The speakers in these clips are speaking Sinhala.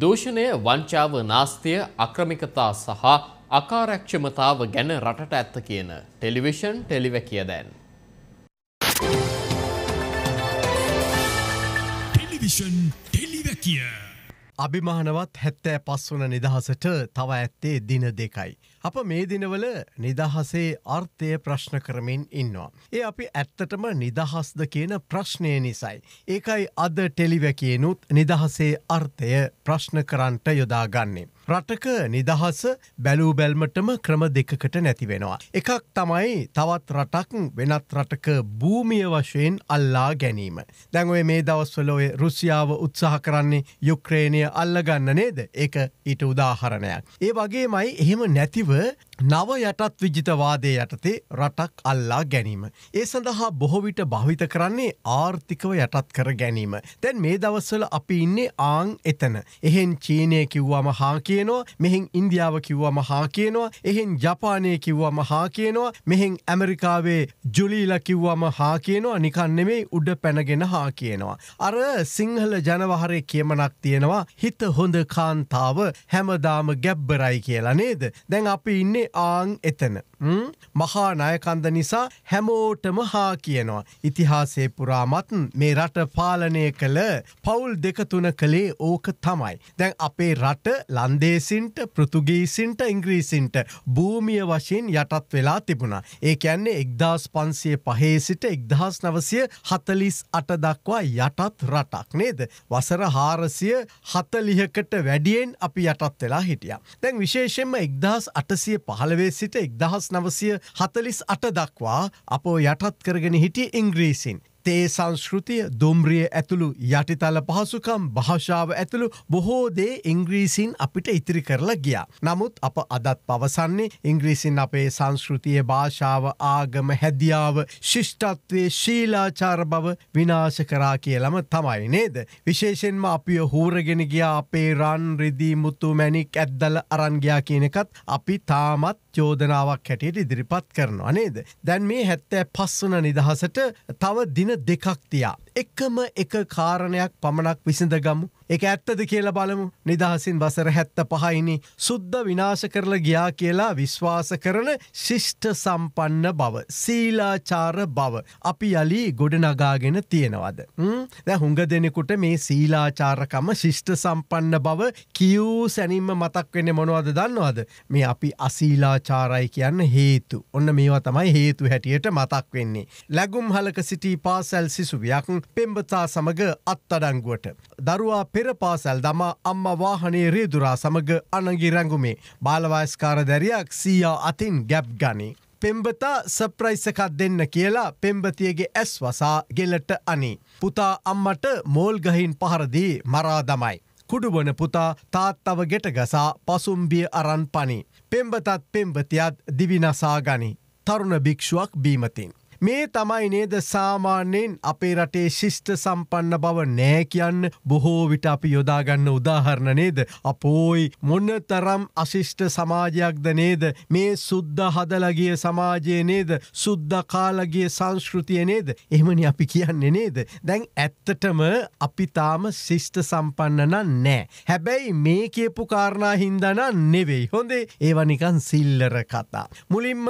දූෂණය වංචාව නාස්තිය අක්‍රමිකතා සහ අකාරක්ෂමතාව ගැන රටට ඇත්ත කියන ටෙලිවිෂන් ටෙලිවැකිය දැන්. ටෙලිවිෂන් ටෙලිවැකිය. අභිමානවත් හැත්තෑ පස්වන නිදහසට තව ඇත්තේ දින දෙකයි. අප මේ දිනවල නිදහසේ අර්ථය ප්‍රශ්න කරමින් ඉන්නවා. ඒ අපි ඇත්තටම නිදහස්ද කියන ප්‍රශ්නය නිසයි. ඒකයි අද ටෙලිවැකේනුත් නිදහසේ අර්ථය ප්‍රශ්න කරන්ට යොදාගන්නේ. රටක නිදහස බැලූ බැල්මටම ක්‍රම දෙකකට නැතිවෙනවා. එකක් තමයි තවත් රටක් වෙනත් රටක භූමිය වශයෙන් අල්ලා ගැනීම. දැන්ඔය මේ දවස්වලොය රුසියාව උත්සාහ කරන්නේ යුක්‍රේණය අල්ලගන්න නේද එක ඊට උදාහරණයක්. ඒ වගේ මයි එහෙම නැතිව அளவு නව යටත් විජිතවාදය යටතේ රටක් අල්ලා ගැනීම. ඒ සඳහා බොහොවිට භවිත කරන්නේ ආර්ථිකව යටත් කර ගැනීම. තැන් මේ දවස්වල අපි ඉන්නේ ආං එතන. එහෙන් චීනය කිව්වම හා කියනවා මෙහෙන් ඉන්දියාව කිව්වම හා කියනවා එහෙන් ජපානය කිව්වම හා කියනවා මෙහෙන් ඇමරිකාවේ ජුලීල කිව්වම හා කියනවා නිකන්නෙමේ උඩ පැනගෙන හා කියනවා. අර සිංහල ජනවහරය කියමනක් තියෙනවා හිත හොඳ කාන්තාව හැමදාම ගැබ්බරයි කියලා නේද. දැන් අපි ඉන්නේ මේ ආං එතන. මහා නයකන්ද නිසා හැමෝටම හා කියනවා. ඉතිහාසේ පුරාමත් මේ රට පාලනය කළ පවුල් දෙකතුන කළේ ඕක තමයි. දැන් අපේ රට ලන්දේසින්ට පෘතුගීසින්ට ඉංග්‍රීසින්ට භූමිය වශයෙන් යටත් වෙලා තිබුණා. ඒ ඇන්නේ එක්දස් පන්සිය පහේ සිට එක්දහස් නවසය හතලිස් අට දක්වා යටත් රටක් නේද. වසර හාරසිය හතලිහකට වැඩියෙන් අපි යටත් වෙලා හිටිය. දැන් විශේෂෙන්ම එක්දහස් අටසිය ප පහළවේ සිට එක්දහස් නවසය හතලිස් අට දක්වා අප යටත් කරගෙන හිටිය ඉංග්‍රීසින්. තේ සංස්කෘතිය දුම්රිය ඇතුළු යටිතල පහසුකම් භාෂාව ඇතුළු බොහෝ දේ ඉංග්‍රීසින් අපිට ඉතිරි කරලා ගියා. නමුත් අප අදත් පවසන්නේ ඉංග්‍රීසින් අපේ සංස්කෘතිය භාෂාව ආගම හැදියාව ශිෂ්ටත්වය ශීලාචාර බව විනාශ කරා කියලම තමයි නේද. විශේෂෙන්ම අපිය හූරගෙන ගියා අපේ රන් රිදී මුතු මැනික් ඇද්දල අරන්ගයා කියනකත් අපි තාමත් චෝදනාවක් හැටියට ඉදිරිපත් කරනවා නේද. දැන් මේ හැත්තෑ පස්සන නිදහසට තව දින දෙකක් තියා එකම එක කාරණයක් පමණක් විසිඳගමු. එක ඇත්තද කියලා බලමු නිදහසින් වසර හැත්ත පහයිනි සුද්ධ විනාශ කරල ගියා කියලා විශ්වාස කරන ශිෂ්ට සම්පන්න බව. සීලාචාර බව. අපි යලි ගොඩනගාගෙන තියෙනවද. දැ හුඟ දෙනෙකුට මේ සීලාචාරකම ශිෂ්ට සම්පන්න බව කියවූ සැනින්ම මතක් වෙන මොනවද දන්නවද. මේ අපි අසීලාචාරයි කියන්න හේතු. ඔන්න මේවා තමයි හේතු හැටියට මතක් වෙන්නේ. ලැගුම් හලක සිටි පාසැල් සිසුවියක් සැරියුත් පෙම්බතා සමඟ අත්තඩංගුවට. දරුවා පෙරපාසැල් දමා අම්ම වාහනේ රේදුරා සමඟ අනගි රැඟුමේ බාලවයස්කාර දැරයක් සීයා අතින් ගැප් ගනී. පෙම්බතා සප්‍රයිසකක් දෙන්න කියලා පෙම්බතියගේ ඇස් වසා ගෙලට අනි. පුතා අම්මට මෝල්ගහින් පහරදී මරා දමයි. කුඩුවන පුතා තාත්තව ගෙට ගසා පසුම්බිය අරන් පනි. පෙම්බතත් පෙම්බතියත් දිවිනසා ගනි. තරුණ භික්ෂුවක් බීමතින්. මේ තමයි නේද සාමාන්‍යයෙන් අපේ රටේ ශිෂ්ට සම්පන්න බව නෑ කියන්න බොහෝ විට අපි යොදාගන්න උදාහරණ නේද. අපෝයි මොන්න තරම් අශිෂ්ට සමාජයක්ද නේද මේ සුද්ධ හදලගිය සමාජය නේද සුද්ධ කාලගිය සංස්කෘතිය නේද එමනි අපි කියන්නේ නේද. දැන් ඇත්තටම අපි තාම ශිෂ්ට සම්පන්නන නෑ. හැබැයි මේ කියපු කාරණා හින්දන නෙවෙයි හොඳේ ඒවනිකන් සිල්ලර කතා. මුලින්ම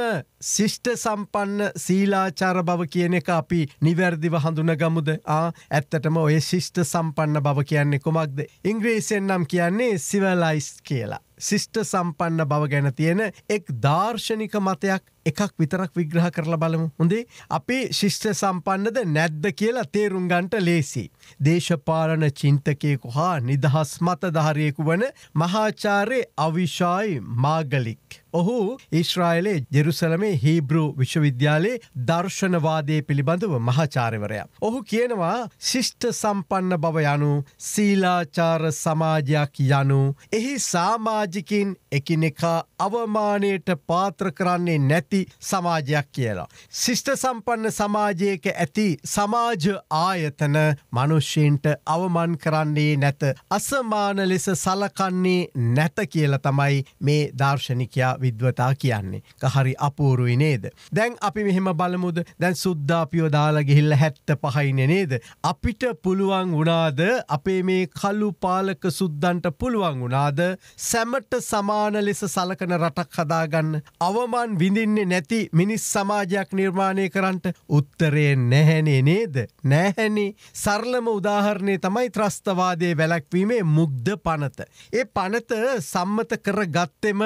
ශිෂ්ට සම්පන්න සීලාච සදාචාර බව කියන එක අපි නිවැරදිව හඳුනගමුද ඇත්තටම ඔය ශිෂ්ට සම්පන්න බව කියන්නේ කුමක්ද ඉංග්‍රීසියෙන් නම් කියන්නේ සිවලයිස් කියලා. ශිෂ්ට සම්පන්න බව ගැන තියෙන එක් දර්ශනික මතයක් එකක් විතරක් විග්‍රහ කරලා බලමු හොඳේ අපේ ශිෂ්ට සම්පන්නද නැද්ද කියලා තේරුම් ගන්ට ලේසි. දේශපාලන චින්තකයෙකු හා නිදහස් මතධාරයෙකු වන මහාචාරය අවිශායි මාගලික්. ඔහු ඊශ්‍රායිලේ ජෙරුසලමේ හීබ්‍රු විශ්වවිද්‍යාලයේ දර්ශනවාදය පිළිබඳව මහාචාරවරයා. ඔහු කියනවා ශිෂ්ට සම්පන්න බව යනු සීලාචාර සමාජයක් යනු එහි සාමාජ සමාජිකින් එකිනෙකා අවමානයට පාත්‍ර කරන්නේ නැති සමාජයක් කියලා. ශිෂ්ට සම්පන්න සමාජයක ඇති සමාජ ආයතන මනුෂ්‍යන්ට අවමන් කරන්නේ නැත අසමාන ලෙස සලකන්නේ නැත කියල තමයි මේ දර්ශනිකයා විද්වතා කියන්නේ. හරි අපූරුයි නේද. දැන් අපි මෙහෙම බලමුද දැන් සුද්ධාපියෝ දාලගෙහිල්ල හැත්ත පහයින නේද. අපිට පුළුවන් වුණාද අපේ මේ කල්ලු පාලක සුද්දන්ට පුළුවන් වුණාද සැමට අපට සමාන ලෙස සලකන රටක් හදාගන්න අවමන් විඳින්නේ නැති මිනිස් සමාජයක් නිර්මාණය කරන්නට උත්තරේ නැහැනේ නේද නැහැනේ සරලම උදාහරණය තමයි ත්‍රස්තවාදය වැලැක්වීමේ මුක්ද පනත. ඒ පනත සම්මත කර ගත්තෙම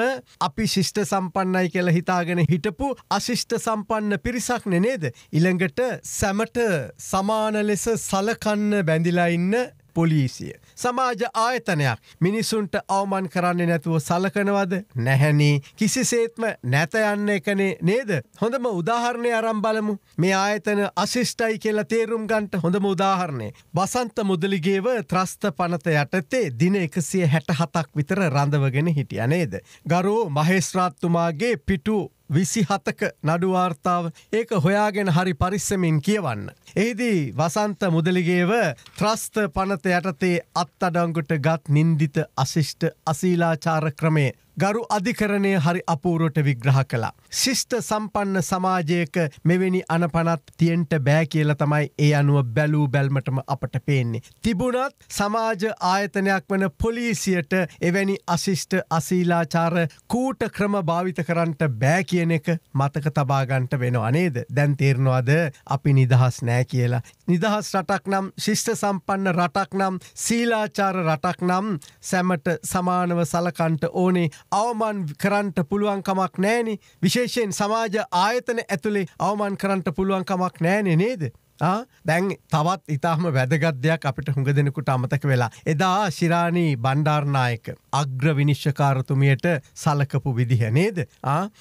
අපි ශිෂ්ට සම්පන්නයි කියලා හිතාගෙන හිටපු අශිෂ්ට සම්පන්න පිරිසක් නනේද ඉළඟට සැමට සමාන ලෙස සලකන්න බැඳිලා ඉන්න පොලීසිය. සමාජ ආයතනයක් මිනිසුන්ට අවමන් කරන්නේ නැතුව සලකනවද නැහැනී කිසිසේත්ම නැත යන්න එකනේ නේද හොඳම උදාහරණය අරම් බලමු මේ ආයතන අශිෂ්ටයි කියලා තේරුම් ගන්ට හොඳම උදාහරණය බසන්ත මුදලිගේව ත්‍රස්ත පනත යටතේ දින එකසිය හැට හතක් විතර රඳවගෙන හිටිය නේද ගරෝ මහේස්රාත්තුමාගේ පිටු විසිහතක නඩුවාර්තාව ඒක හොයාගෙන හරි පරිස්සමින් කියවන්න. එහිදී වසන්ත මුදලිගේව ත්‍රස්ත පනත යටතේ අත් අඩංගුට ගත් නින්දිත අශිෂ්ට අසීලාචාර ක්‍රමේ ගරු අධිකරණය හරි අපූරුවට විග්‍රහ කලා. ශිෂ්ට සම්පන්න සමාජයක මෙවැනි අනපනත් තියෙන්ට බෑ කියල තමයි ඒ අනුව බැලූ බැල්මටම අපට පේන්නේ. තිබුණත් සමාජ ආයතනයක් වන පොලිසියට එවැනි අශිෂ්ට අසීලාචාර කූට ක්‍රම භාවිත කරන්නට බෑ කියන එක මතක තබාගන්ට වෙන අනේද දැන් තේරනවාද අපි නිදහස් නෑ කියලා. නිදහස් රටක් නම් ශිෂ්ට සම්පන්න රටක් නම් සීලාචාර රටක් නම් සැමට සමානව සලකන්ට ඕනේ අවමන් කරන්ට පුළුවන් කමක් නෑනි විශේෂයෙන් සමාජ ආයතන ඇතුළේ අවමන් කරන්ට පුළුවන් කමක් නෑනෙ නේද. දැන් තවත් ඉතාම වැදගත්දයක් අපිට හුඟ දෙනෙකුට අමතක වෙලා. එදා ශිරාණී බණ්ඩාර්නායක අග්‍ර විනිශ්ෂකාරතුමියට සලකපු විදිහ නේද.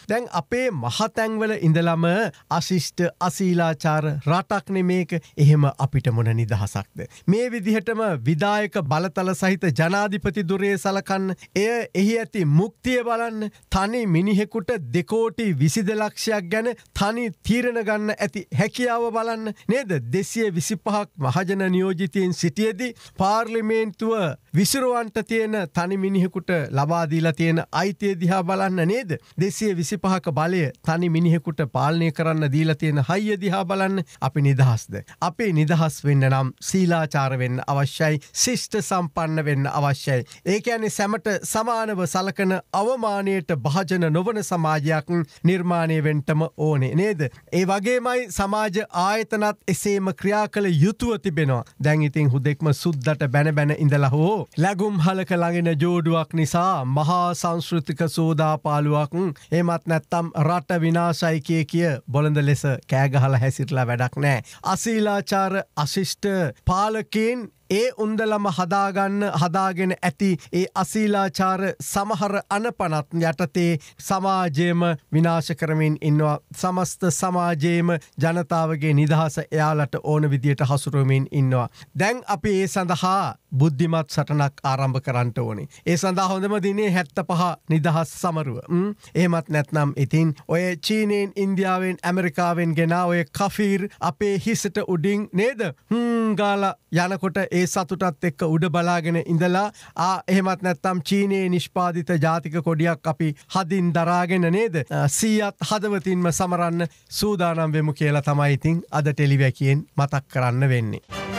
දැන් අපේ මහතැන්වල ඉඳලම අශිෂ්ට අසීලාචාර රටක්න මේක එහෙම අපිට මොන නිදහසක්ද. මේ විදිහටම විදායක බලතල සහිත ජනාධිපති දුරේ සලකන්න එය එහි ඇති මුක්තිය බලන්න තනි මිනිහෙකුට දෙකෝටි විසිද ලක්ෂයක් ගැන තනි තීරණ ගන්න ඇති හැකියාව බලන්න නේද. නේද දෙසිය විසිපහක් මහජන නියෝජිතයෙන් සිටියදී පාර්ලිමේන්තුව විසිරුවන්ට තියෙන තනි මිනිහෙකුට ලබාදීලා තියෙන අයිතිය දිහා බලන්න නේද. දෙසේ විසි පහක බලය තනි මිනිහෙකුට පාලනය කරන්න දීලා තියෙන හයිය දිහා බලන්න අපි නිදහස්ද. අපේ නිදහස් වෙන්න නම් සීලාචාර වෙන්න අවශ්‍යයි ශිෂ්ට සම්පන්න වෙන්න අවශ්‍යයි. ඒක ඇනි සැමට සමානව සලකන අවමානයට භාජන නොවන සමාජයක් නිර්මාණය වෙන්ටම ඕනේ නේද. ඒ වගේමයි සමාජ ආයතනත් එසේම ක්‍රියා කළ යුතුව තිබෙනවා දැන් ඉතින් හුදෙක්ම සුද්දට බැන බැන ඉඳලා හෝ ලැගුම් හලක ළඟෙන ජෝඩුවක් නිසා මහා සංස්ෘතික සෝදාපාලුවක් එමත් නැත්තම් රට විනාශයි කිය කිය බොළඳ ලෙස කෑගහල හැසිටලා වැඩක් නෑ. අසීලාචාර අශිෂ්ට පාලකෙන් ඒ උන්දලම හදාගන්න හදාගෙන ඇති ඒ අසීලාචාර සමහර අනපනත් යටතේ සමාජයම විනාශ කරමින් ඉන්නවා සමස්ත සමාජයේම ජනතාවගේ නිදහස එයාලට ඕන විදියට හසුරුවමින් ඉන්නවා. දැන් අපි ඒ සඳහා බුද්ධිමත් සටනක් ආරම්භ කරන්නට ඕනි. ඒ සඳහා හොඳම දිනේ හැත්ත පහ නිදහස් සමරුව. ඒමත් නැත්නම් ඉතින් ඔය චීනයෙන් ඉන්දියාවෙන් ඇමරිකාවෙන් ගෙන ඔය කෆීර් අපේ හිසට උඩින් නේද හංගාල යනකොට ඒ සතුටත් එක්ක උඩ බලාගෙන ඉඳලා ආ එහෙමත් නැත්තම් චීනයේ නිෂ්පාදිත ජාතික කොඩියක් අපි හදින් දරාගෙන නේද සීයත් හදවතින්ම සමරන්න සූදානම් වෙමු කියලා තමයිඉතිං අද ටෙලිවැකෙන් මතක් කරන්න වෙන්නේ.